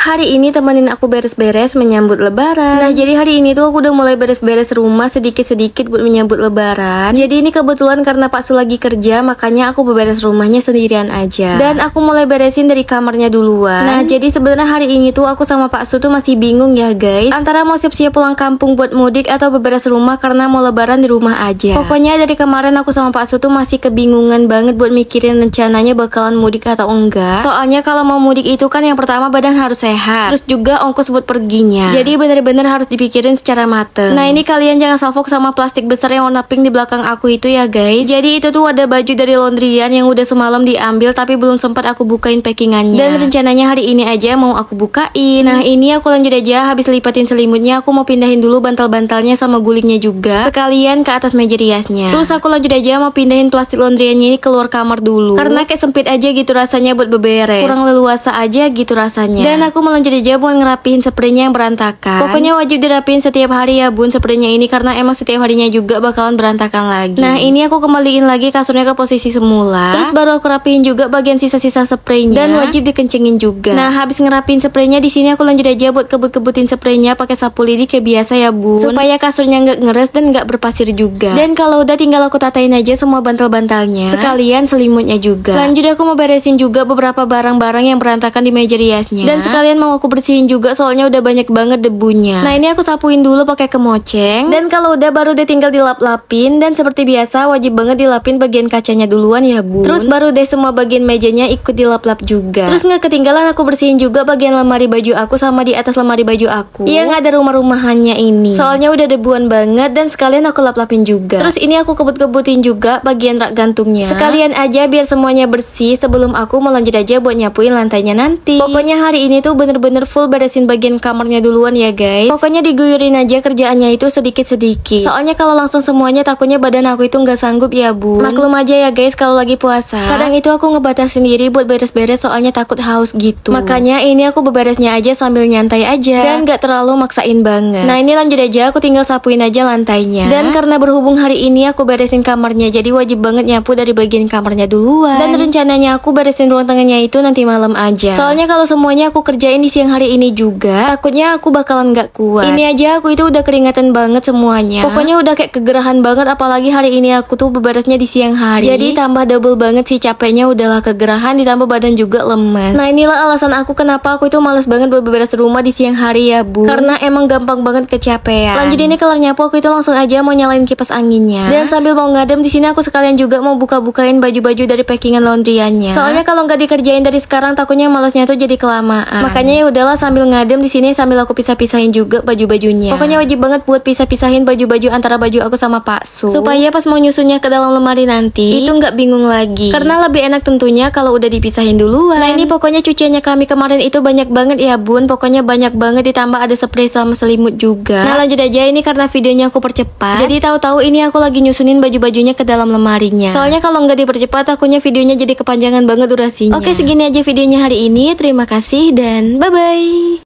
Hari ini temenin aku beres-beres menyambut lebaran Nah jadi hari ini tuh aku udah mulai beres-beres rumah sedikit-sedikit buat menyambut lebaran Jadi ini kebetulan karena Pak Su lagi kerja makanya aku beberes rumahnya sendirian aja Dan aku mulai beresin dari kamarnya duluan Nah jadi sebenarnya hari ini tuh aku sama Pak Su tuh masih bingung ya guys Antara mau siap-siap pulang kampung buat mudik atau beberes rumah karena mau lebaran di rumah aja Pokoknya dari kemarin aku sama Pak Su tuh masih kebingungan banget buat mikirin rencananya bakalan mudik atau enggak Soalnya kalau mau mudik itu kan yang pertama badan harus sehat sehat. Terus juga ongkos buat perginya. Jadi bener-bener harus dipikirin secara mateng. Nah ini kalian jangan salfok sama plastik besar yang warna pink di belakang aku itu ya guys. Jadi itu tuh ada baju dari laundryan yang udah semalam diambil tapi belum sempat aku bukain packingannya. Dan rencananya hari ini aja mau aku bukain. Nah ini aku lanjut aja habis lipatin selimutnya aku mau pindahin dulu bantal-bantalnya sama gulingnya juga. Sekalian ke atas meja riasnya. Terus aku lanjut aja mau pindahin plastik laundryannya ini keluar kamar dulu. Karena kayak sempit aja gitu rasanya buat beberes. Kurang leluasa aja gitu rasanya. Dan aku aku malah jadi buat ngerapihin sepedanya yang berantakan. Pokoknya wajib dirapihin setiap hari ya bun sepedanya ini karena emang setiap harinya juga bakalan berantakan lagi. Nah ini aku kembaliin lagi kasurnya ke posisi semula. Terus baru aku rapihin juga bagian sisa-sisa spraynya dan wajib dikencengin juga. Nah habis ngerapihin spraynya di sini aku lanjut aja buat kebut-kebutin spraynya pakai sapu lidi kayak biasa ya bun. Supaya kasurnya nggak ngeres dan nggak berpasir juga. Dan kalau udah tinggal aku tatain aja semua bantal-bantalnya. Sekalian selimutnya juga. Lanjut aku mau beresin juga beberapa barang-barang yang berantakan di meja riasnya. Dan sekalian kalian mau aku bersihin juga soalnya udah banyak banget debunya. Nah, ini aku sapuin dulu pakai kemoceng dan kalau udah baru deh tinggal dilap-lapin dan seperti biasa wajib banget dilapin bagian kacanya duluan ya, Bu. Terus baru deh semua bagian mejanya ikut dilap-lap juga. Terus nggak ketinggalan aku bersihin juga bagian lemari baju aku sama di atas lemari baju aku. Yang ada rumah-rumahannya ini. Soalnya udah debuan banget dan sekalian aku lap-lapin juga. Terus ini aku kebut-kebutin juga bagian rak gantungnya. Sekalian aja biar semuanya bersih sebelum aku mau lanjut aja buat nyapuin lantainya nanti. Pokoknya hari ini tuh bener-bener full beresin bagian kamarnya duluan ya guys Pokoknya diguyurin aja kerjaannya itu sedikit-sedikit Soalnya kalau langsung semuanya takutnya badan aku itu nggak sanggup ya bun Maklum aja ya guys kalau lagi puasa Kadang itu aku ngebatasin diri buat beres-beres soalnya takut haus gitu Makanya ini aku beberesnya aja sambil nyantai aja Dan nggak terlalu maksain banget Nah ini lanjut aja aku tinggal sapuin aja lantainya Dan karena berhubung hari ini aku beresin kamarnya Jadi wajib banget nyapu dari bagian kamarnya duluan Dan rencananya aku beresin ruang tengahnya itu nanti malam aja Soalnya kalau semuanya aku kerja kerjain di siang hari ini juga, takutnya aku bakalan gak kuat. Ini aja aku itu udah keringatan banget semuanya. Pokoknya udah kayak kegerahan banget, apalagi hari ini aku tuh beberesnya di siang hari. Jadi tambah double banget sih capeknya, udahlah kegerahan, ditambah badan juga lemes. Nah inilah alasan aku kenapa aku itu males banget beberes rumah di siang hari ya bu. Karena emang gampang banget kecapean. Lanjut ini kelar nyapu aku itu langsung aja mau nyalain kipas anginnya. Dan sambil mau ngadem di sini aku sekalian juga mau buka-bukain baju-baju dari packingan laundryannya. Soalnya kalau nggak dikerjain dari sekarang takutnya malesnya tuh jadi kelamaan. Maka Makanya ya udahlah sambil ngadem di sini sambil aku pisah-pisahin juga baju-bajunya. Pokoknya wajib banget buat pisah-pisahin baju-baju antara baju aku sama Pak Su. Supaya pas mau nyusunnya ke dalam lemari nanti itu nggak bingung lagi. Karena lebih enak tentunya kalau udah dipisahin duluan. Nah ini pokoknya cuciannya kami kemarin itu banyak banget ya bun. Pokoknya banyak banget ditambah ada spray sama selimut juga. Nah lanjut aja ini karena videonya aku percepat. Jadi tahu-tahu ini aku lagi nyusunin baju-bajunya ke dalam lemarinya. Soalnya kalau nggak dipercepat akunya videonya jadi kepanjangan banget durasinya. Oke segini aja videonya hari ini. Terima kasih dan Bye-bye.